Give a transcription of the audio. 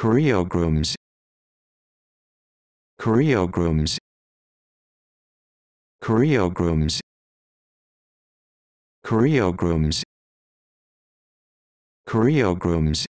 grooms. Choreogrooms grooms. Choreogrooms grooms.